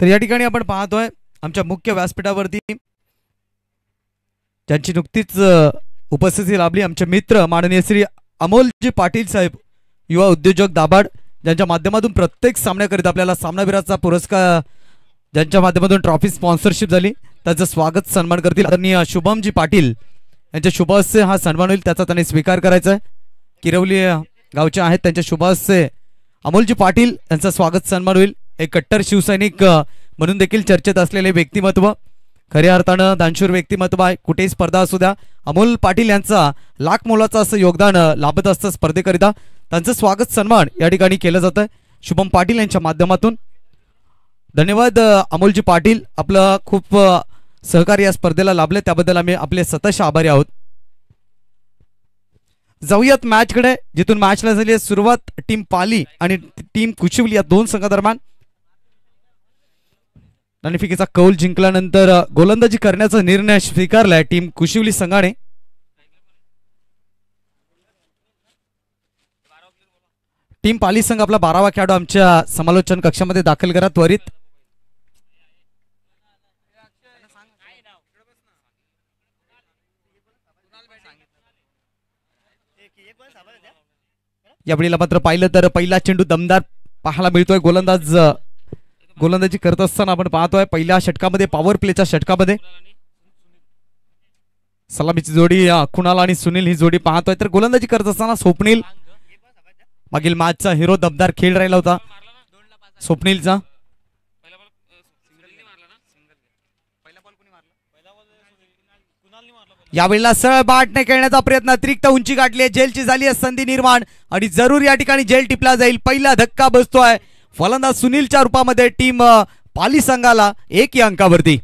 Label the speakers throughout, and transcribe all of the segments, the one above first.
Speaker 1: तर या ठिकाणी आपण पाहतोय आमच्या मुख्य व्यासपीठावरती ज्यांची नुकतीच उपस्थिती लाभली आमचे मित्र माननीय श्री अमोलजी पाटील साहेब युवा उद्योजक दाबाड ज्यांच्या माध्यमातून प्रत्येक सामन्याकरिता आपल्याला सामनावीराचा पुरस्कार ज्यांच्या माध्यमातून ट्रॉफी स्पॉन्सरशिप झाली त्याचं स्वागत सन्मान करतील आदरणीय शुभमजी पाटील यांच्या शुभास्य हा सन्मान होईल त्याचा त्यांनी स्वीकार करायचा आहे किरवली गावचे आहेत त्यांच्या शुभास्य अमोलजी पाटील यांचा स्वागत सन्मान होईल एक कट्टर शिवसैनिक म्हणून देखील चर्चेत असलेले व्यक्तिमत्व खऱ्या अर्थानं दानशूर व्यक्तिमत्व आहे कुठेही स्पर्धा असू द्या अमोल पाटील यांचा लाख मोलाचं असं योगदान लाभत असतं स्पर्धेकरिता त्यांचं स्वागत सन्मान या ठिकाणी केलं जातं शुभम पाटील यांच्या माध्यमातून धन्यवाद अमोलजी पाटील आपलं खूप सहकार्य या स्पर्धेला लाभले त्याबद्दल आम्ही आपले सतश आभारी आहोत जाऊयात मॅचकडे जिथून मॅचला झाली सुरुवात टीम पाली आणि टीम कुशिवली या दोन संघादरम्यान नाणेफिकेचा कौल जिंकल्यानंतर गोलंदाजी करण्याचा निर्णय स्वीकारलाय टीम कुशिवली संघाने टीम पाली संघ आपला बारावा खेळाडू आमच्या समालोचन कक्षामध्ये दाखल करा त्वरित यावेळीला मात्र पाहिलं तर पहिला चेंडू दमदार पाहायला मिळतोय गोलंदाज गोलंदाजी करत असताना आपण पाहतोय पहिल्या षटकामध्ये पॉवर प्लेच्या षटकामध्ये सलामीची जोडी कुणाल आणि सुनील ही जोडी पाहतोय तर गोलंदाजी करत असताना स्वप्नील मागील मॅचचा हिरो दबदार खेळ राहिला होता स्वप्नीलचा यावेळेला सरळ बाट नाही खेळण्याचा प्रयत्न अतिरिक्त उंची गाठली आहे जेलची झाली आहे संधी निर्माण आणि जरूर या ठिकाणी जेल टिपला जाईल पहिला धक्का बसतोय फलंदाज
Speaker 2: सुनीलच्या रूपामध्ये टीम पाली संघाला एक या अंकावरती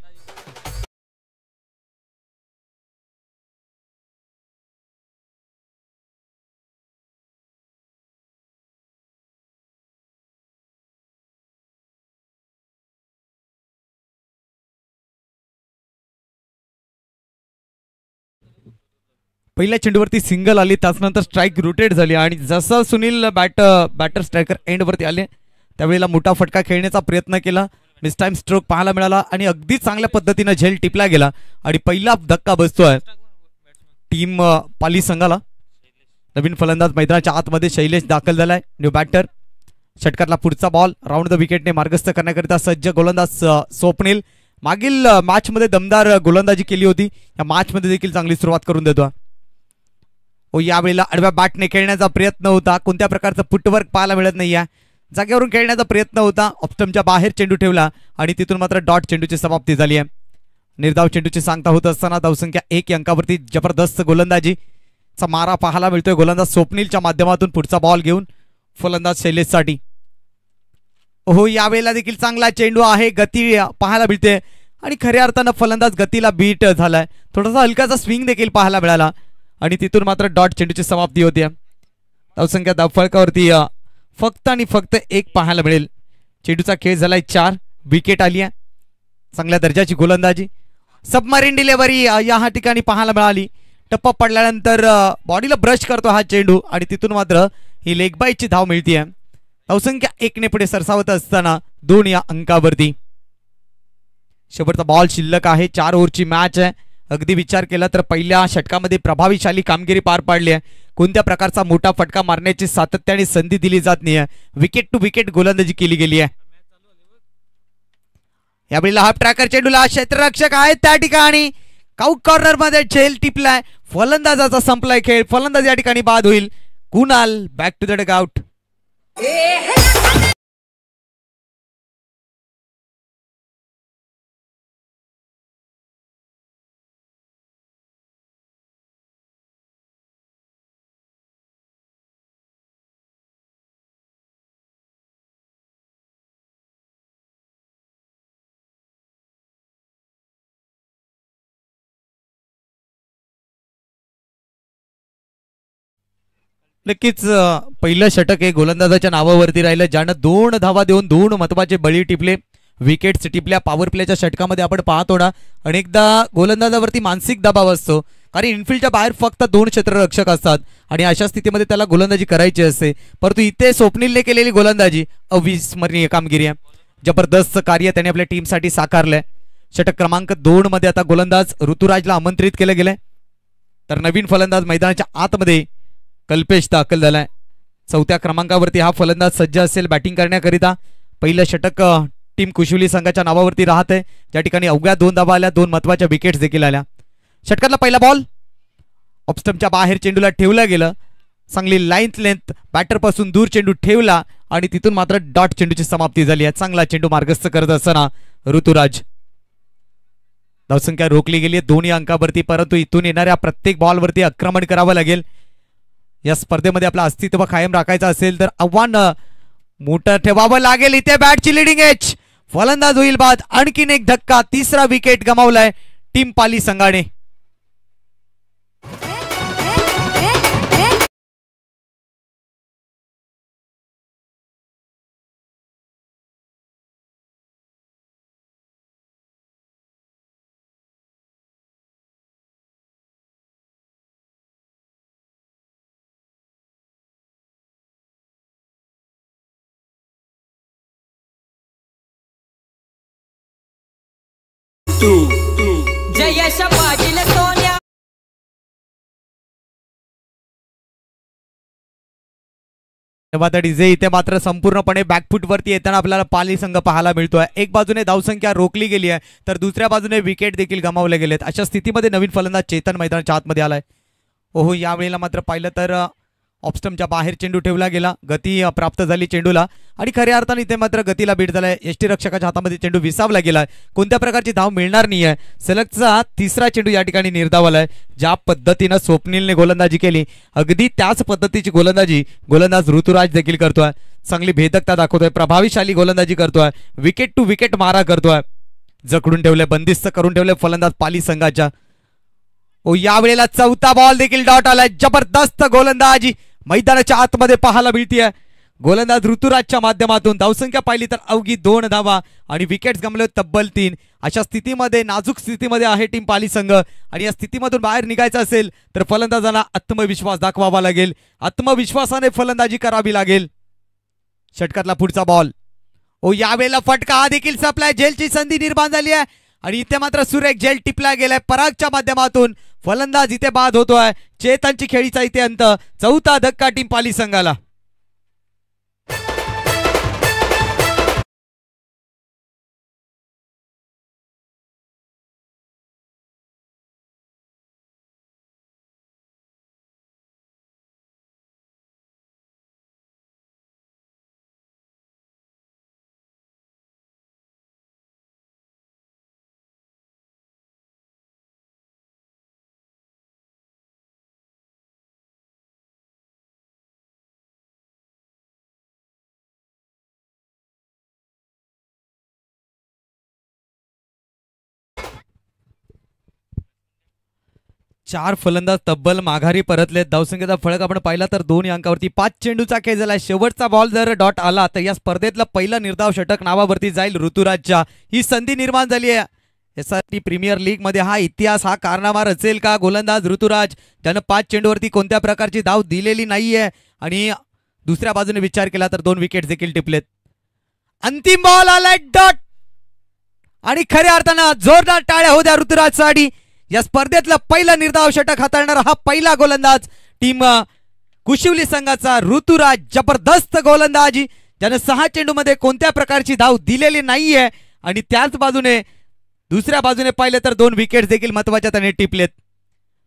Speaker 2: पहिल्या चेंडूवरती सिंगल आली नंतर
Speaker 1: स्ट्राइक रोटेट झाली आणि जसं सुनील बॅट बॅटर स्ट्रायकर एंडवरती आले त्यावेळेला मोठा फटका खेळण्याचा प्रयत्न केला मिस टाइम स्ट्रोक पाहायला मिळाला आणि अगदी चांगल्या पद्धतीनं झेल टिपला गेला आणि पहिला धक्का बसतोय टीम पाली संघाला नवीन फलंदाज मैदानाच्या आतमध्ये शैलेश दाखल झालाय न्यू बॅटर षटकातला पुढचा बॉल राऊंड द विकेटने मार्गस्थ करण्याकरिता सज्ज गोलंदाज स्वप्नील मागील मध्ये दमदार गोलंदाजी केली होती या मॅच मध्ये देखील चांगली सुरुवात करून देतो हो यावेळेला आडव्या बॅटने खेळण्याचा प्रयत्न होता कोणत्या प्रकारचं फुटवर्क पाहायला मिळत नाही जागेवरून खेळण्याचा प्रयत्न होता ऑप्टमच्या बाहेर चेंडू ठेवला आणि तिथून मात्र डॉट चेंडूची समाप्ती झाली आहे निर्धाव चेंडूची सांगता होत असताना धावसंख्या एक अंकावरती जबरदस्त गोलंदाजी चा मारा पाहायला मिळतोय गोलंदाज स्वप्नीलच्या माध्यमातून पुढचा बॉल घेऊन फलंदाज शैलेशसाठी हो यावेळेला देखील चांगला चेंडू आहे गती पाहायला मिळते आणि खऱ्या अर्थानं फलंदाज गतीला बीट झालाय थोडासा हलकाचा स्विंग देखील पाहायला मिळाला आणि तिथून मात्र डॉट चेंडूची समाप्ती होती धावसंख्या दफळकावरती फक्त आणि फक्त एक पाहायला मिळेल चेंडूचा खेळ झालाय चार विकेट आली आहे चांगल्या दर्जाची गोलंदाजी सबमरीन डिलेवरी या ठिकाणी पाहायला मिळाली टप्पा पडल्यानंतर बॉडीला ब्रश करतो हा चेंडू आणि तिथून मात्र ही लेगबाईची धाव मिळतीय धावसंख्या ने पुढे सरसावत असताना दोन या अंकावरती शेवटचा बॉल शिल्लक आहे चार ओव्हरची मॅच आहे अगदी विचार केला तर पहिल्या षटकामध्ये प्रभावीशाली कामगिरी पार पाडली आहे कोणत्या प्रकारचा मोठा फटका मारण्याची सातत्याने संधी दिली जात नाही विकेट टू विकेट गोलंदाजी केली गेली आहे यावेळी हाफ ट्रॅकर चेंडूला क्षेत्ररक्षक आहे त्या ठिकाणी काऊ कॉर्नर मध्ये झेल टिपलाय फलंदाजाचा संपलाय खेळ फलंदाज या ठिकाणी बाद
Speaker 2: होईल Kunal back to the out नक्कीच पहिलं षटक हे गोलंदाजाच्या नावावरती राहिलं ज्यानं दोन धावा देऊन
Speaker 1: दोन महत्वाचे बळी टिपले विकेट्स टिपल्या पॉवर प्लेच्या षटकामध्ये आपण पाहतो ना अनेकदा गोलंदाजावरती मानसिक दबाव असतो कारण इनफिल्डच्या बाहेर फक्त दोन क्षेत्ररक्षक असतात आणि अशा स्थितीमध्ये त्याला गोलंदाजी करायची असते परंतु इथे स्वप्नीलने केलेली गोलंदाजी अविस्मरणीय कामगिरी आहे जबरदस्त कार्य त्याने आपल्या टीमसाठी साकारलंय षटक क्रमांक दोन मध्ये आता गोलंदाज ऋतुराजला आमंत्रित केलं गेलंय तर नवीन फलंदाज मैदानाच्या आतमध्ये कल्पेश दाखल झालाय चौथ्या क्रमांकावरती हा फलंदाज सज्ज असेल बॅटिंग करण्याकरिता पहिलं षटक टीम कुशुली संघाच्या नावावरती राहत आहे ज्या ठिकाणी अवघ्या दोन दाबा आल्या दोन महत्वाच्या विकेट्स देखील आल्या षटकातला पहिला बॉल ऑप्स्टमच्या बाहेर चेंडूला ठेवला गेलं चांगली लाईन्थ लेंथ बॅटरपासून दूर चेंडू ठेवला आणि तिथून मात्र डॉट चेंडूची समाप्ती झाली आहे चांगला चेंडू मार्गस्थ करत असताना ऋतुराज धावसंख्या रोखली गेली आहे दोन्ही अंकावरती परंतु इथून येणाऱ्या प्रत्येक बॉलवरती आक्रमण करावं लागेल या स्पर्धेमध्ये आपला अस्तित्व कायम राखायचं असेल तर आव्हान मोठं ठेवावं लागेल इथे बॅटची लिडिंग एच फलंदाज होईल बाद आणखीन एक धक्का तिसरा विकेट गमावलाय टीम
Speaker 2: पाली संघाने तेव्हा डिझे इथे मात्र संपूर्णपणे बॅकफूटवरती येताना आपल्याला
Speaker 1: पाली संघ पाहायला मिळतोय एक बाजूने धावसंख्या रोखली गेली आहे तर दुसऱ्या बाजूने विकेट देखील गमावले गेलेत अशा स्थितीमध्ये नवीन फलंदाज चेतन मैदानाच्या आतमध्ये आलाय ओहो यावेळेला मात्र पाहिलं तर ऑपस्टमच्या बाहेर चेंडू ठेवला गेला गती प्राप्त झाली चेंडूला आणि खऱ्या अर्थाने इथे मात्र गतीला भेट झालाय यष्टी रक्षकाच्या हातामध्ये चेंडू विसावला गेलाय कोणत्या प्रकारची धाव मिळणार नाही आहे सलगचा तिसरा चेंडू या ठिकाणी निर्धावालाय ज्या पद्धतीनं स्वप्नीलने गोलंदाजी केली अगदी त्याच पद्धतीची गोलंदाजी गोलंदाज ऋतुराज देखील करतोय चांगली भेदकता दाखवतोय प्रभावीशाली गोलंदाजी करतोय विकेट टू विकेट मारा करतोय जखडून ठेवलंय बंदिस्त करून ठेवलंय फलंदाज पाली संघाच्या ओ यावेळेला चौथा बॉल देखील डॉट आलाय जबरदस्त गोलंदाजी मैदानाच्या आतमध्ये पाहायला मिळतीय गोलंदाज ऋतुराजच्या माध्यमातून धावसंख्या पाहिली तर अवघी दोन धावा आणि विकेट्स गमले तब्बल तीन अशा स्थितीमध्ये नाजूक स्थितीमध्ये आहे टीम पाली संघ आणि या स्थितीमधून बाहेर निघायचं असेल तर फलंदाजांना आत्मविश्वास दाखवावा लागेल आत्मविश्वासाने फलंदाजी करावी लागेल षटकातला पुढचा बॉल ओ यावेळेला फटका हा देखील सप्लाय जेलची संधी निर्माण झाली आहे आणि इथे मात्र सुरेख जेल टिपला गेलाय परागच्या माध्यमातून फलंदाज इथे बाद होतोय चेतनची खेळीचा इथे अंत चौथा
Speaker 2: धक्का टीम पाली संघाला चार फलंदाज तब्बल माघारी परतले धावसंख्येचा फळक आपण पाहिला
Speaker 1: तर दोन अंकावरती पाच चेंडूचा खेळ झाला शेवटचा बॉल जर डॉट आला तर या स्पर्धेतला पहिला निर्धाव षटक नावावरती जाईल ऋतुराजच्या ही संधी निर्माण झाली आहे एसआरटी प्रीमियर लीगमध्ये हा इतिहास हा कारनामा रचेल का गोलंदाज ऋतुराज त्यानं पाच चेंडूवरती कोणत्या प्रकारची धाव दिलेली नाहीये आणि दुसऱ्या बाजूने विचार केला तर दोन विकेट देखील टिपलेत अंतिम बॉल आलाय डॉट आणि खऱ्या अर्थानं जोरदार टाळ्या होत्या ऋतुराजसाठी या स्पर्धेतला पहिला निर्धाव षटक हाताळणारा हा पहिला गोलंदाज टीम कुशिवली संघाचा ऋतुराज जबरदस्त गोलंदाजी ज्यानं सहा चेंडूमध्ये कोणत्या प्रकारची धाव दिलेली नाहीये आणि त्याच बाजूने दुसऱ्या बाजूने पाहिलं तर दोन विकेट देखील महत्वाच्या त्याने टिपलेत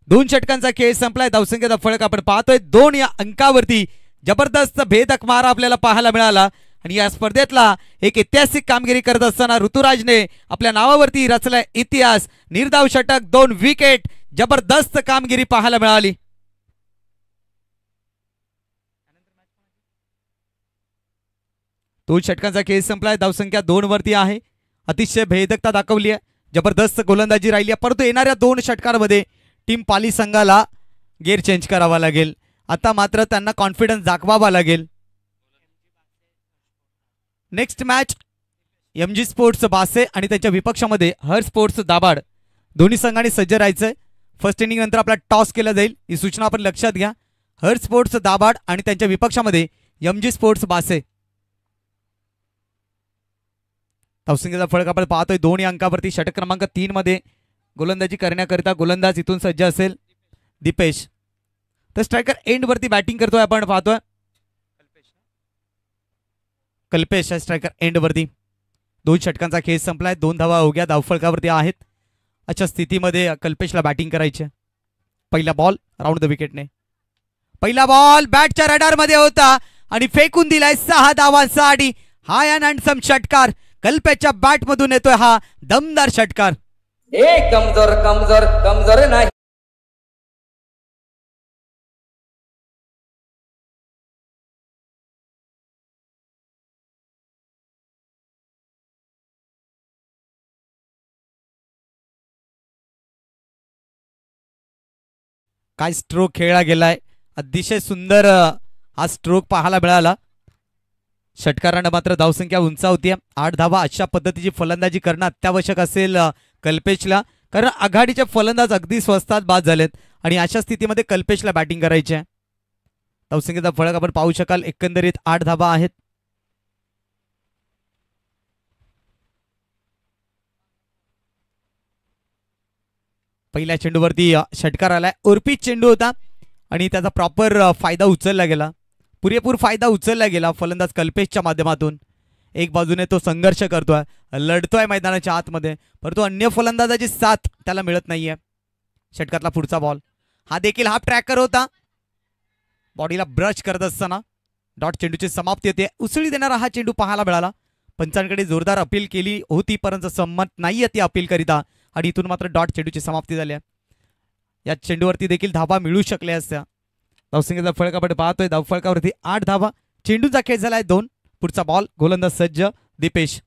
Speaker 1: दोन षटकांचा खेळ संपलाय धावसंख्येचा फळक आपण पाहतोय दोन या अंकावरती जबरदस्त भेदक मारा आपल्याला पाहायला मिळाला आणि या स्पर्धेतला एक ऐतिहासिक कामगिरी करत असताना ऋतुराजने आपल्या नावावरती रचला इतिहास निर्धाव षटक दोन विकेट जबरदस्त कामगिरी पाहायला मिळाली दोन षटकांचा खेळ संपलाय धावसंख्या दोन वरती आहे अतिशय भेदकता दाखवली आहे जबरदस्त गोलंदाजी राहिली आहे परंतु येणाऱ्या दोन षटकांमध्ये टीम पाली संघाला गेअर चेंज करावा लागेल आता मात्र त्यांना कॉन्फिडन्स दाखवावा लागेल नेक्स्ट मॅच एमजी स्पोर्ट्स बासे आणि त्यांच्या विपक्षामध्ये हर स्पोर्ट्स दाबाड दोन्ही संघाने सज्ज राहायचं फर्स्ट इनिंग नंतर आपला टॉस केला जाईल ही सूचना आपण लक्षात घ्या हर स्पोर्ट्स दाबाड आणि त्यांच्या विपक्षामध्ये एम जी स्पोर्ट्स बासे तावसिंगेचा फळक आपण पाहतोय दोन अंकावरती षटक क्रमांक तीन मध्ये गोलंदाजी करण्याकरिता गोलंदाज इथून सज्ज असेल दीपेश तर स्ट्रायकर एंडवरती बॅटिंग करतोय आपण पाहतोय कल्पेश स्ट्रायकर एंडवरती दोन षटकांचा खेळ संपलाय दोन धावा अवघ्या धावफळकावरती आहेत अशा स्थितीमध्ये कल्पेशला बॅटिंग करायचे पहिला बॉल राऊंड द विकेटने पहिला बॉल बॅटच्या रडारमध्ये होता आणि फेकून दिलाय सहा धावांसाठी हाय अँड हँडसम
Speaker 2: षटकार कल्पेच्या बॅटमधून येतोय हा दमदार षटकार हे कमजोर कमजोर कमजोर नाही काय स्ट्रोक खेळला गेलाय अतिशय सुंदर
Speaker 1: हा स्ट्रोक पाहायला मिळाला षटकारानं मात्र धावसंख्या उंचावती आठ धावा अशा पद्धतीची फलंदाजी करणं अत्यावश्यक असेल कल्पेशला कारण आघाडीचे फलंदाज अगदी स्वस्तात बाद झालेत आणि अशा स्थितीमध्ये कल्पेशला बॅटिंग करायची आहे धावसंख्येचा फळक आपण पाहू शकाल एकंदरीत आठ धावा आहेत पहिल्या चेंडूवरती षटकार आलाय उर्फी चेंडू होता आणि त्याचा प्रॉपर फायदा उचलला गेला पुरेपूर फायदा उचलला गेला फलंदाज कल्पेशच्या माध्यमातून एक बाजूने तो संघर्ष करतोय लढतोय मैदानाच्या आतमध्ये परंतु अन्य फलंदाजाची साथ त्याला मिळत नाहीये षटकातला पुढचा बॉल हा देखील हाफ ट्रॅकर होता बॉडीला ब्रश करत असताना डॉट चेंडूची समाप्ती होते उसळी देणारा हा चेंडू पाहायला मिळाला पंचांकडे जोरदार अपील केली होती परंतु संमत आहे ती अपीलकरिता आणि इथून मात्र डॉट चेंडूची समाप्ती झाली आहे या चेंडूवरती देखील धाबा मिळू शकले असत्या धावसंख्येचा फळकापट पाहतोय पाहतोय धावफळकावरती आठ धाबा चेंडूचा खेळ झाला आहे दोन पुढचा बॉल गोलंदाज सज्ज दिपेश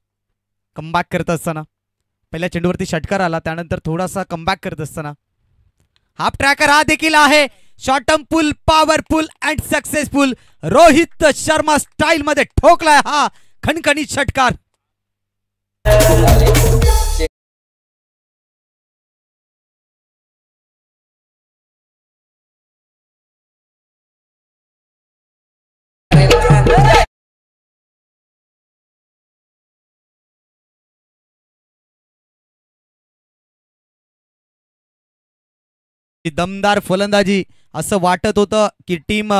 Speaker 1: कमबॅक करत असताना पहिल्या चेंडूवरती षटकार आला त्यानंतर थोडासा कमबॅक करत असताना हाफ ट्रॅकर हा देखील आहे short term pull powerful and successful Rohit Sharma style मध्ये ठोकलाय हा खणखणीत षटकार
Speaker 2: दमदार फलंदाजी असं वाटत होतं की टीम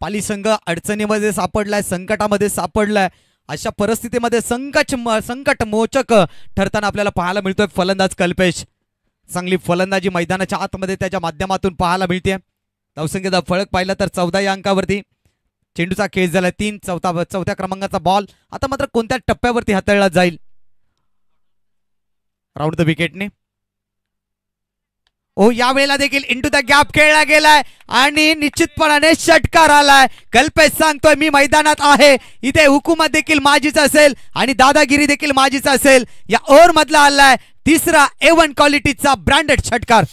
Speaker 1: पाली संघ अडचणीमध्ये सापडलाय संकटामध्ये सापडलाय अशा परिस्थितीमध्ये संकट संकट मोचक ठरताना आपल्याला पाहायला मिळतोय फलंदाज कल्पेश चांगली फलंदाजी मैदानाच्या आतमध्ये त्याच्या माध्यमातून पाहायला मिळते धावसंख्येचा फळक पाहिला तर चौदा या अंकावरती चेंडूचा खेळ झाला तीन चौथा चौथ्या क्रमांकाचा बॉल आता मात्र कोणत्या टप्प्यावरती हाताळला जाईल राऊंड द विकेटने ओ यावेळेला देखील इंटू द गॅप खेळला गेलाय आणि निश्चितपणाने षटकार आलाय कल्पेश सांगतोय मी मैदानात आहे इथे हुकुमत देखील माझीच असेल आणि दादागिरी देखील माझीच असेल या ओव्हर मधला आलाय तिसरा एवन क्वालिटीचा ब्रँडेड
Speaker 2: षटकार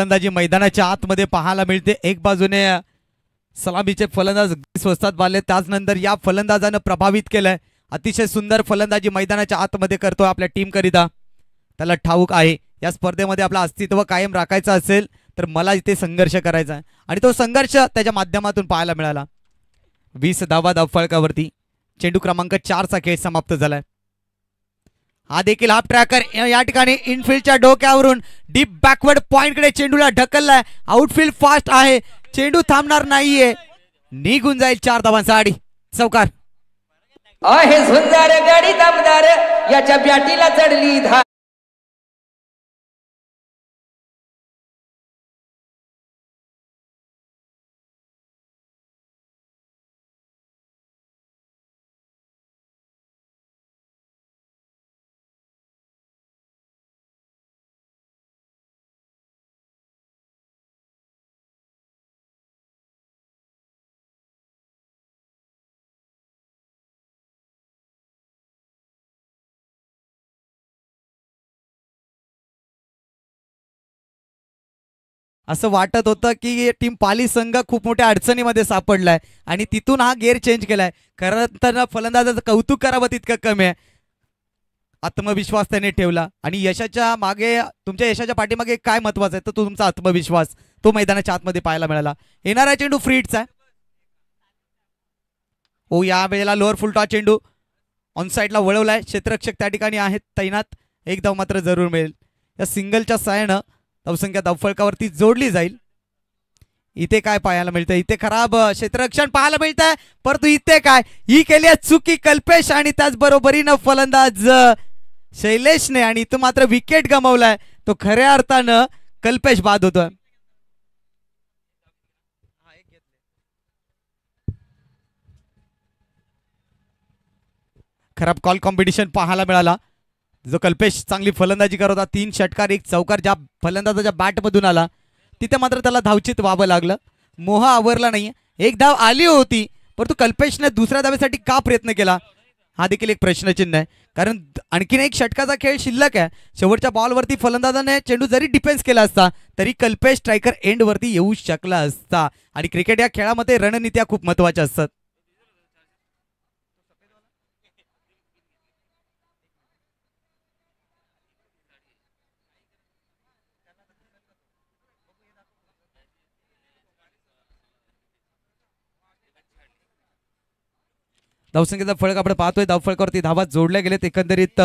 Speaker 2: फलंदाजी मैदानाच्या आतमध्ये पाहायला मिळते एक बाजूने
Speaker 1: सलामीचे फलंदाज स्वस्तात बांधले त्याचनंतर या फलंदाजानं प्रभावित केलंय अतिशय सुंदर फलंदाजी मैदानाच्या आतमध्ये करतोय आपल्या टीमकरिता त्याला ठाऊक आहे या स्पर्धेमध्ये आपलं अस्तित्व कायम राखायचं असेल तर मला इथे संघर्ष करायचा आहे आणि तो संघर्ष त्याच्या माध्यमातून पाहायला मिळाला वीस धावा धावफळकावरती चेंडू क्रमांक चारचा खेळ समाप्त झालाय हा देखील हाफ ट्रॅकर या ठिकाणी इनफिल्डच्या डोक्यावरून डीप बॅकवर्ड पॉइंटकडे चेंडूला ढकललाय आउटफिल्ड फास्ट आहे चेंडू थांबणार नाहीये निघून जाईल चार आडी चौकार आहे सुंदर गाडी दमदार
Speaker 2: याच्या बॅटीला चढली असं वाटत होतं की टीम पाली संघ
Speaker 1: खूप मोठ्या अडचणीमध्ये सापडलाय आणि तिथून हा गेअर चेंज केलाय खरं तर फलंदाजाचं कौतुक करावं तितकं कमी आहे आत्मविश्वास त्याने ठेवला आणि यशाच्या मागे तुमच्या यशाच्या पाठीमागे काय महत्वाचं आहे तर तो तुमचा आत्मविश्वास तो मैदानाच्या आतमध्ये पाहायला मिळाला येणारा चेंडू फ्रीटचा आहे ओ हो, या वेळेला लोअर फुलटा चेंडू ऑन साईडला वळवलाय क्षेत्ररक्षक त्या ठिकाणी आहेत तैनात एकदम मात्र जरूर मिळेल या सिंगलच्या सायनं धावसंख्या धावफळकावरती जोडली जाईल इथे काय पाहायला मिळतं इथे खराब क्षेत्ररक्षण पाहायला मिळतंय परंतु इथे काय ही केली आहे चुकी कल्पेश आणि त्याचबरोबरीनं फलंदाज शैलेशने आणि इथं मात्र विकेट गमावलाय तो खऱ्या अर्थानं कल्पेश बाद होतोय खराब कॉल कॉम्पिटिशन पाहायला मिळाला जो कल्पेश चांगली फलंदाजी करत होता तीन षटकार एक चौकार ज्या फलंदाजाच्या बॅटमधून आला तिथे मात्र त्याला धावचित व्हावं लागलं मोह आवरला नाही एक धाव आली होती परंतु कल्पेशने दुसऱ्या धावेसाठी का प्रयत्न केला हा देखील एक प्रश्नचिन्ह आहे कारण आणखीन एक षटकाचा खेळ शिल्लक आहे शेवटच्या बॉलवरती फलंदाजाने चेंडू जरी डिफेन्स केला असता तरी कल्पेश स्ट्रायकर एंडवरती येऊ शकला असता आणि क्रिकेट या खेळामध्ये रणनीत्या खूप महत्वाच्या असतात धावसंख्येचा फळक आपण पाहतोय धावफळकावरती धावा जोडल्या गेलेत एकंदरीत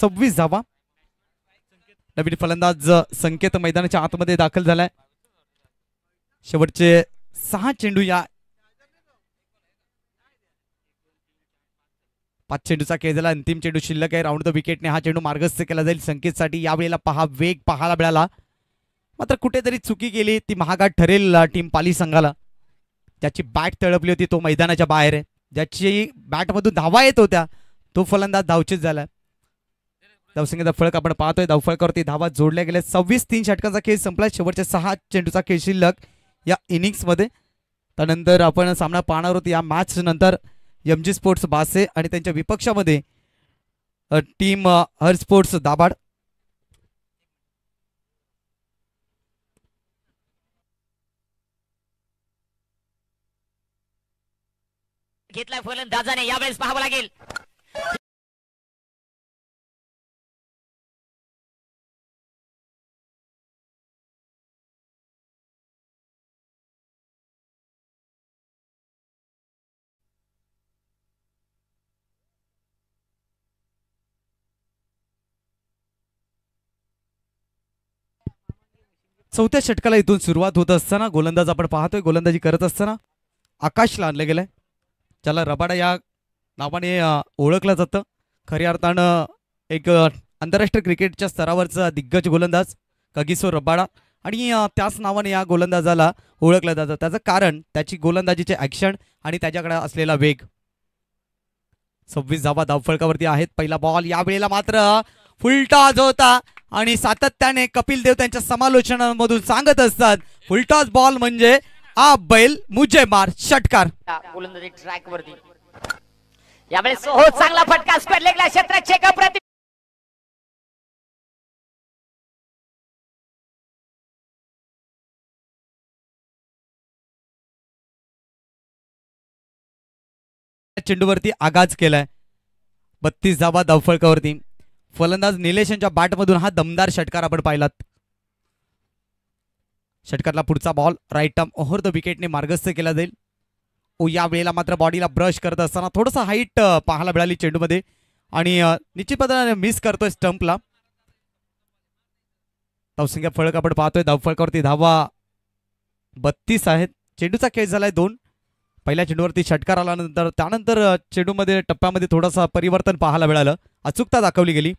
Speaker 1: सव्वीस धावा नवीन फलंदाज संकेत मैदानाच्या आतमध्ये दाखल झालाय शेवटचे सहा चेंडू या पाच चेंडूचा खेळ झाला अंतिम चेंडू शिल्लक आहे राऊंड द विकेटने हा चेंडू मार्गस्थ केला जाईल संकेतसाठी यावेळेला पहा वेग पाहायला मिळाला मात्र कुठेतरी चुकी केली ती महागात ठरेल टीम पाली संघाला ज्याची बॅट तळपली होती तो मैदानाच्या बाहेर आहे ज्याची बॅटमधून धावा येत होत्या तो फलंदाज धावचीच झाला धावसंख्येचा फळक आपण पाहतोय धावफळकावरती धावा जोडल्या गेल्या सव्वीस तीन षटकांचा खेळ संपला शेवटच्या सहा चेंडूचा खेळ शिल्लक या इनिंग्समध्ये त्यानंतर आपण सामना पाहणार होतो या मॅच नंतर एम जी स्पोर्ट्स बासे आणि त्यांच्या विपक्षामध्ये टीम हर स्पोर्ट्स दाबाड
Speaker 2: घेतलाय फलंदाजाने यावेळेस पाहावं लागेल
Speaker 1: चौथ्या षटकाला इथून सुरुवात होत असताना गोलंदाज आपण पाहतोय गोलंदाजी करत असताना आकाशला आणलं गेलंय ज्याला रबाडा या नावाने ओळखलं जातं खऱ्या अर्थानं एक आंतरराष्ट्रीय क्रिकेटच्या स्तरावरचा दिग्गज गोलंदाज कगिसो रबाडा आणि त्याच नावाने या गोलंदाजाला ओळखलं जातं त्याचं कारण त्याची गोलंदाजीचे ॲक्शन आणि त्याच्याकडे असलेला वेग सव्वीस धावा धावफळकावरती आहेत पहिला बॉल यावेळेला मात्र फुलटॉस होता आणि सातत्याने कपिल देव त्यांच्या समालोचनामधून सांगत असतात फुलटॉस बॉल म्हणजे आ बैल मुझे मार षटकार
Speaker 3: गोलंदाजी ट्रॅक वरती
Speaker 2: यावेळी हो चांगला फटका स्क्वेअर लेगला क्षेत्र चेकअप प्रति चेंडूवरती आगाज केलाय बत्तीस धावा धावफळकावरती फलंदाज
Speaker 1: निलेशांच्या बॅटमधून हा दमदार षटकार आपण पाहिलात षटकातला पुढचा ball right term over the विकेटने मार्गस्थ केला जाईल ओ या वेळेला मात्र बॉडीला ब्रश करत असताना थोडंसं हाईट पाहायला मिळाली चेंडूमध्ये आणि निश्चितपणे मिस करतोय स्टंपला धावसंख्या फळक आपण पाहतोय धावफळकावरती धावा बत्तीस आहेत चेंडूचा खेळ झालाय दोन पहिल्या चेंडूवरती षटकार आल्यानंतर त्यानंतर चेंडूमध्ये टप्प्यामध्ये थोडासा परिवर्तन पाहायला मिळालं अचूकता दाखवली गेली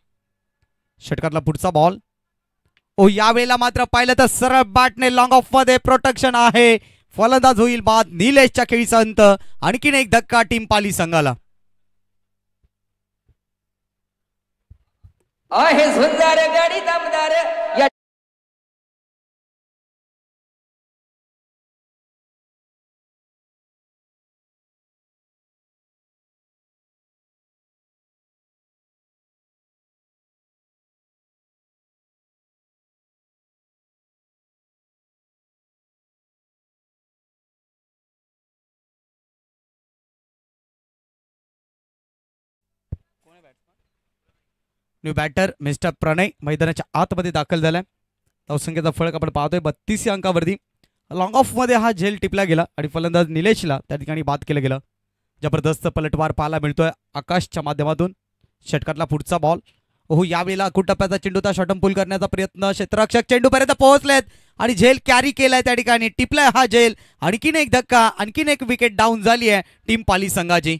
Speaker 1: षटकातला पुढचा बॉल ओ यावेळेला मात्र पाहिलं तर सरळ बाटने लॉंग ऑफ मध्ये प्रोटेक्शन आहे फलंदाज होईल बाद निलेशच्या खेळीचा अंत आणखीन एक धक्का
Speaker 2: टीम पाली संघाला आहे गाडी दमदार न्यू बॅटर
Speaker 1: मिस्टर प्रणय मैदानाच्या आतमध्ये दाखल झाला आहे धावसंख्येचा फळक आपण पाहतोय बत्तीस या अंकावरती लॉंग ऑफमध्ये हा झेल टिपला गेला आणि फलंदाज निलेशला त्या ठिकाणी बाद केलं गेलं जबरदस्त पलटवार पाहायला मिळतोय आकाशच्या माध्यमातून षटकातला पुढचा बॉल ओहो यावेळेला अखूट टप्प्याचा चेंडूचा शॉटम पुल करण्याचा प्रयत्न क्षेत्ररक्षक चेंडूपर्यंत पोहोचलेत आणि झेल कॅरी केलाय त्या ठिकाणी टिपलाय हा झेल आणखीन एक धक्का आणखीन एक विकेट डाऊन झाली आहे टीम पाली संघाची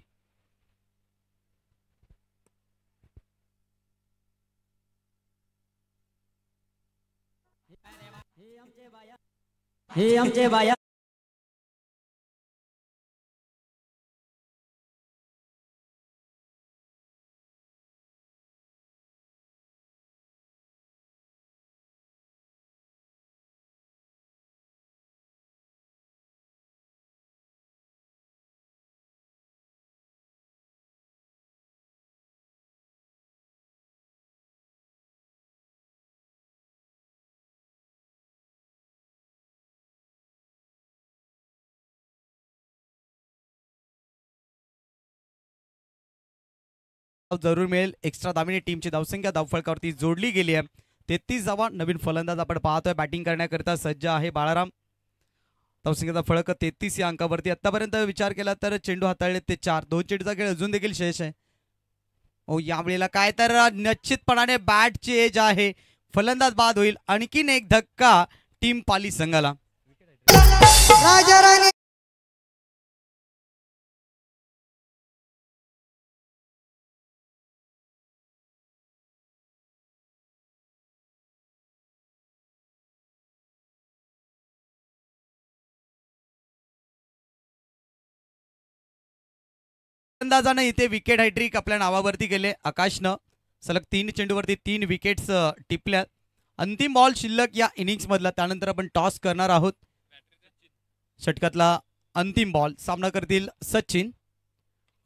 Speaker 3: हे आमचे बाया
Speaker 2: जरूर मिळेल एक्स्ट्रा दामिनी टीमची धावसंख्या धावफळकावरती
Speaker 1: जोडली गेली आहे तेहतीस धावा नवीन फलंदाज आपण पाहतोय बॅटिंग करण्याकरिता सज्ज आहे बाळाराम धावसंख्येचा फळक तेहतीस या अंकावरती आतापर्यंत विचार केला तर चेंडू हाताळले ते चार दोन चेंडूचा खेळ अजून देखील शेष आहे ओ हो, यावेळेला काय तर निश्चितपणाने बॅटची एज आहे फलंदाज बाद होईल आणखीन एक धक्का टीम पाली संघाला
Speaker 2: राजा राणी फलंदाजानं इथे विकेट आपल्या नावावरती गेले आकाशनं सलग तीन चेंडूवरती
Speaker 1: तीन विकेट्स टिपल्या अंतिम बॉल शिल्लक या मधला त्यानंतर आपण टॉस करणार आहोत षटकातला अंतिम बॉल सामना करतील सचिन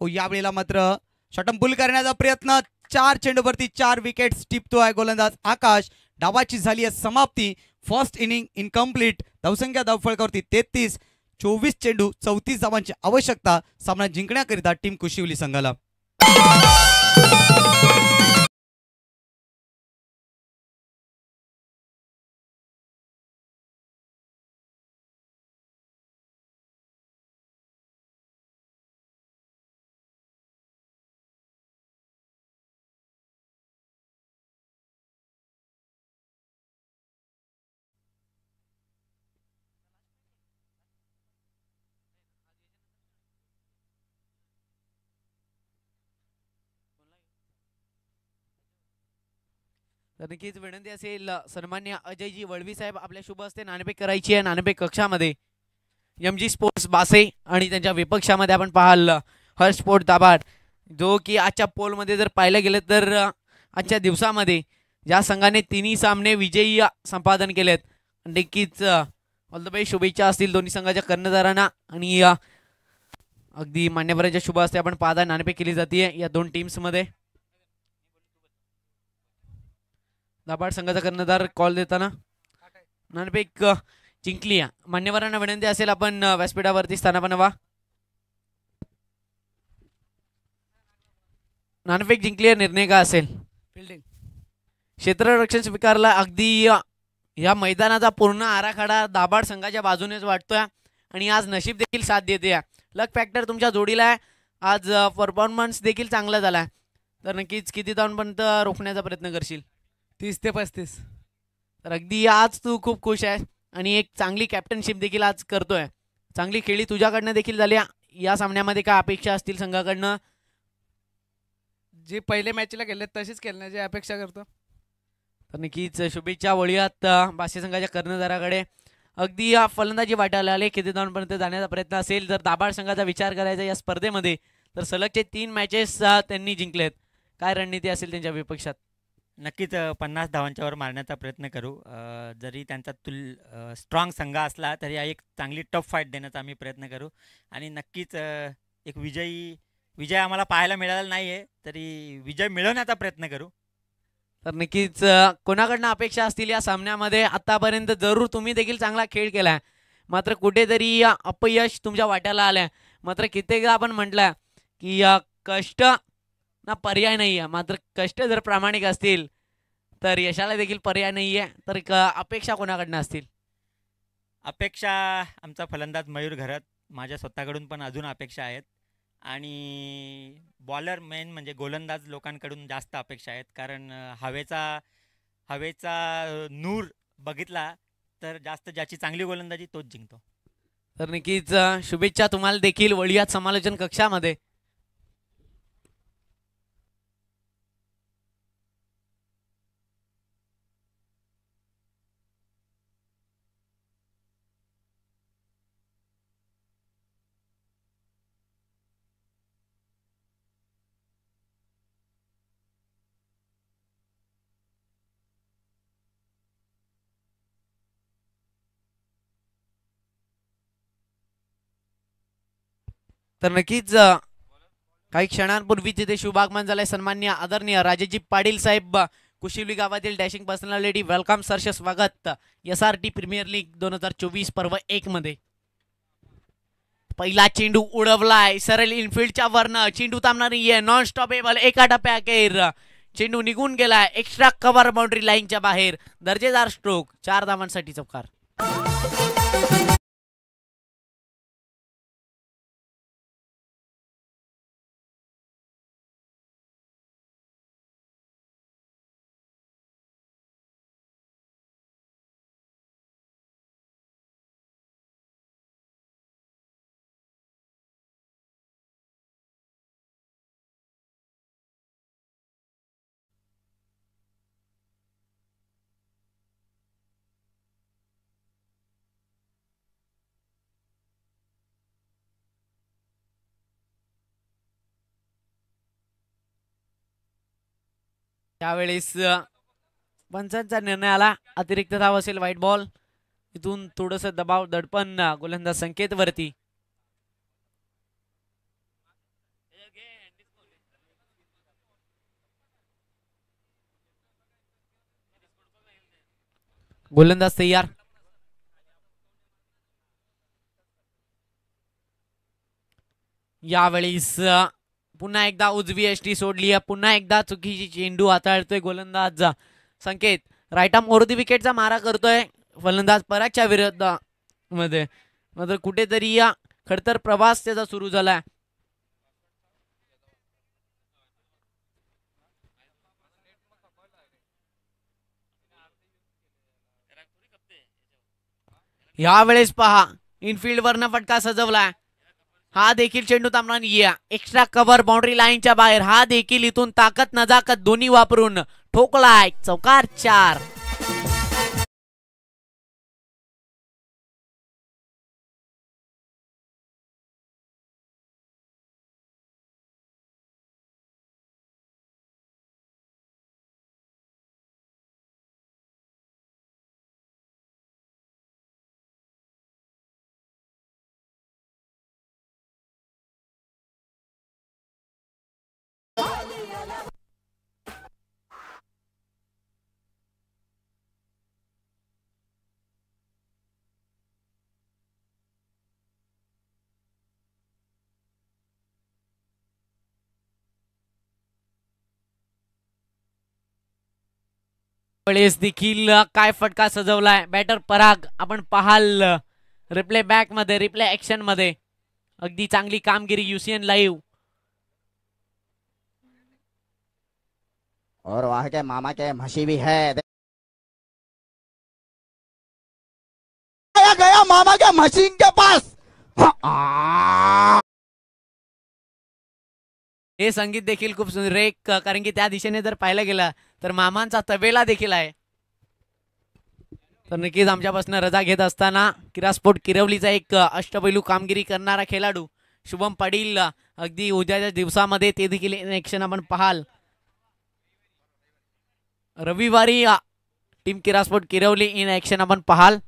Speaker 1: ओ हो, यावेळेला मात्र बुल करण्याचा प्रयत्न चार चेंडूवरती चार विकेट्स टिपतोय गोलंदाज आकाश डावाची झाली आहे समाप्ती फर्स्ट इनिंग इनकम्प्लीट धावसंख्या धावफळकावरती तेहतीस चोवीस चेंडू चौतीस धावांची आवश्यकता सामना जिंकण्याकरिता
Speaker 2: टीम कुशिवली संघाला
Speaker 3: तर नक्कीच विनंती असेल सन्मान्य अजयजी वळवी साहेब आपल्या शुभ हस्ते नाणेपेक करायची आहे नानपेक कक्षामध्ये एम जी स्पोर्ट्स बासे आणि त्यांच्या विपक्षामध्ये आपण पाहाल हर्ष स्पोर्ट दाभाड जो की आजच्या पोलमध्ये जर पाहिलं गेलं तर आजच्या दिवसामध्ये ज्या संघाने तिन्ही सामने विजयी संपादन केलेत नक्कीच ऑल द शुभेच्छा असतील दोन्ही संघाच्या कर्णधारांना आणि अगदी मान्यवरांच्या शुभ हस्ते आपण पाहता नानपेक केली जाते या दोन टीम्समध्ये दाभाड संघाचा कर्णधार कॉल देताना नाणपेक जिंकली मान्यवरांना विनंती असेल आपण व्यासपीठावरती स्थानापन व्हा जिंकली निर्णय का असेल फिल्डिंग क्षेत्ररक्षण स्वीकारला अगदी या मैदानाचा पूर्ण आराखडा दाबाड संघाच्या बाजूनेच वाटतोय आणि आज नशीब देखील साथ देते लक फॅक्टर तुमच्या जोडीला आहे आज परफॉर्मन्स देखील चांगला झाला तर नक्कीच किती धावपर्यंत रोखण्याचा प्रयत्न करशील तीस ते पस्तीस तर अगदी आज तू खूप खुश आहे आणि एक चांगली कॅप्टनशिप देखील आज करतोय चांगली खेळी तुझ्याकडनं देखील झाली या सामन्यामध्ये काय अपेक्षा असतील संघाकडनं जे पहिले मॅचला खेळले तशीच खेळण्याची अपेक्षा करतो तर नक्कीच शुभेच्छा वळूयात बाशी संघाच्या कर्णधाराकडे अगदी या फलंदाजी वाटायला आले किती दोनपर्यंत जाण्याचा प्रयत्न असेल जर दाबाळ संघाचा विचार करायचा या स्पर्धेमध्ये तर सलगचे तीन मॅचेस त्यांनी जिंकलेत काय रणनीती असेल त्यांच्या विपक्षात नक्कीच पन्नास धावांच्यावर मारण्याचा प्रयत्न करू जरी त्यांचा तुल स्ट्रॉंग संघ असला तरी एक चांगली टफ फाईट देण्याचा आम्ही प्रयत्न करू आणि नक्कीच एक विजयी विजय आम्हाला पाहायला मिळाला नाही आहे तरी विजय मिळवण्याचा प्रयत्न करू तर नक्कीच कोणाकडनं अपेक्षा असतील या सामन्यामध्ये आतापर्यंत जरूर तुम्ही देखील चांगला खेळ केला मात्र कुठेतरी अपयश तुमच्या वाट्याला आल्या मात्र कित्येकदा आपण म्हटलं की कष्ट ना पर्याय नाही आहे मात्र कष्ट जर प्रामाणिक असतील तर यशाला देखील पर्याय नाही आहे तर अपेक्षा कोणाकडनं असतील अपेक्षा आमचा फलंदाज मयूर घरात माझ्या स्वतःकडून पण अजून अपेक्षा आहेत आणि बॉलर मेन म्हणजे गोलंदाज लोकांकडून जास्त अपेक्षा आहेत कारण हवेचा हवेचा नूर बघितला तर जास्त ज्याची चांगली गोलंदाजी तोच जिंकतो तर नक्कीच शुभेच्छा तुम्हाला देखील वडियात समालोचन कक्षामध्ये तर नक्कीच काही क्षणांपूर्वी जिथे शुभागमन झालंय सन्मान्य आदरणीय राजेजी पाटील साहेब कुशिवली गावातील डॅशिंग पर्सनॅलिटी वेलकम सरश स्वागत S R T premier league दोन हजार चोवीस पर्व एक मध्ये पहिला चेंडू उडवलाय सरळ इनफिल्डच्या वरनं चेंडू थांबणार नॉन स्टॉपेबल एका टप्प्याखेर चेंडू निघून गेलाय एक्स्ट्रा
Speaker 2: कव्हर बाउंड्री लाईनच्या बाहेर दर्जेदार स्ट्रोक चार धावांसाठी चौकार
Speaker 3: त्यावेळेस पंचांचा निर्णय आला अतिरिक्त धाव असेल व्हाईट बॉल इथून थोडस दबाव दडपण गोलंदाज संकेत वरती गोलंदाज तयार यावेळीस पुन्हा एकदा उजवी टी सोडली आहे पुन्हा एकदा चुकीची चेंडू हाताळतोय गोलंदाजचा संकेत रायटाम ओरदी विकेटचा मारा करतोय फलंदाज पराच्या विरुद्ध मध्ये मात्र कुठेतरी या खडतर प्रवास त्याचा सुरू झालाय यावेळेस पहा इनफिल्ड वरनं फटका सजवलाय हा देखील चेंडू तामना या एक्स्ट्रा कव्हर बाउंड्री लाईनच्या बाहेर हा देखील इथून ताकद नजाकत दोन्ही वापरून ठोकलाय
Speaker 2: चौकार चार
Speaker 3: वेळेस देखील काय फटका सजवलाय बॅटर पराग आपण पाहाल रिप्ले बॅक मध्ये रिप्ले ऍक्शन मध्ये अगदी चांगली कामगिरी यूसीएन लाईव्ह
Speaker 2: और वाह के मामा के मसी भी है गया मामा के मशीन के पास
Speaker 3: हे संगीत देखील खूप सुंदर रे कारण की त्या दिशेने जर पाहिलं गेला तर मामांचा तबेला देखील आहे तर नक्कीच आमच्यापासून रजा घेत असताना क्रीडास्पोर्ट किरवलीचा एक अष्टपैलू कामगिरी करणारा खेळाडू शुभम पाटील अगदी उद्याच्या दिवसामध्ये ते देखील ॲक्शन आपण पाहाल रविवारी टीम किरास्पोर्ट किरवली इन ॲक्शन आपण पाहाल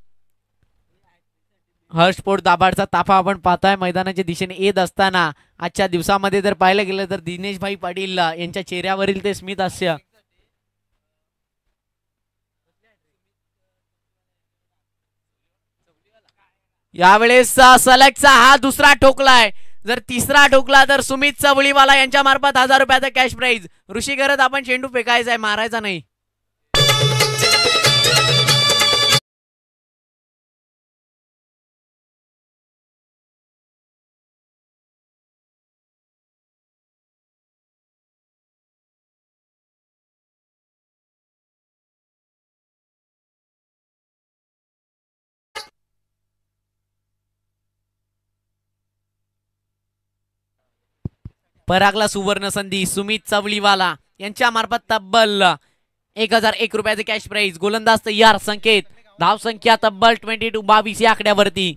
Speaker 3: हर्षपोट दाबाडचा ताफा आपण पाहताय मैदानाच्या दिशेने येत असताना आजच्या दिवसामध्ये जर पाहिलं गेलं तर दिनेशभाई पाटील यांच्या चेहऱ्यावरील ते स्मित हास्य यावेळेस सलगचा हा दुसरा ठोकलाय जर तिसरा ठोकला तर सुमित चवळीवाला यांच्या मार्फत हजार रुपयाचा कॅश प्राईज ऋषी करत आपण चेंडू फेकायचा आहे मारायचा नाही परागला सुवर्ण संधी सुमित चवलीवाला यांच्या मार्फत तब्बल एक हजार एक रुपयाचे कॅश प्राईज गोलंदाज तयार संकेत धाव संख्या तब्बल ट्वेंटी टू बावीस या आकड्यावरती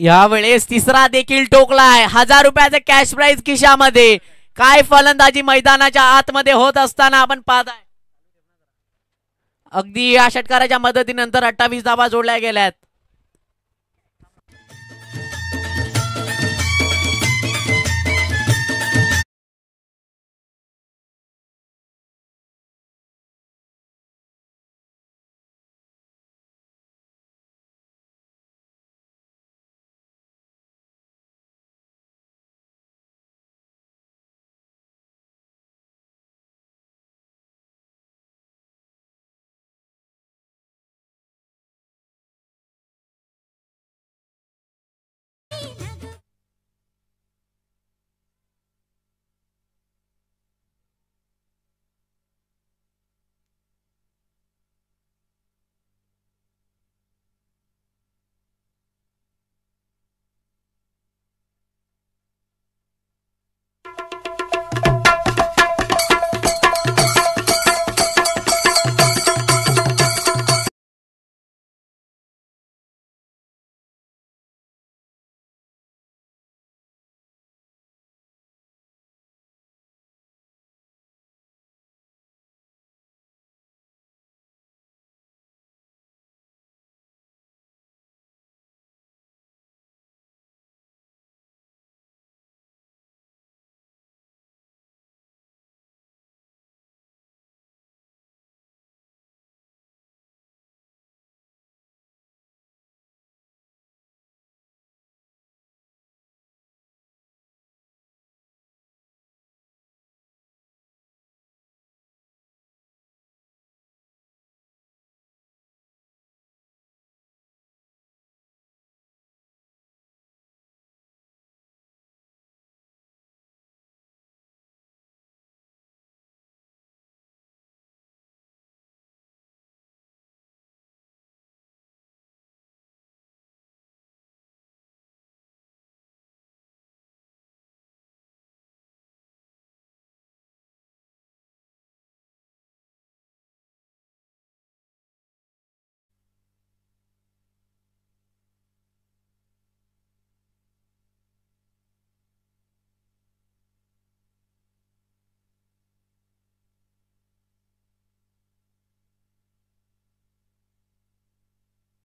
Speaker 3: यावेळेस तिसरा देखील टोकलाय हजार रुपयाचा कॅश प्राइज खिशामध्ये काय फलंदाजी मैदानाच्या आतमध्ये होत असताना आपण पाहत अगदी या षटकाराच्या मदतीनंतर अठ्ठावीस धावा जोडल्या गेल्यात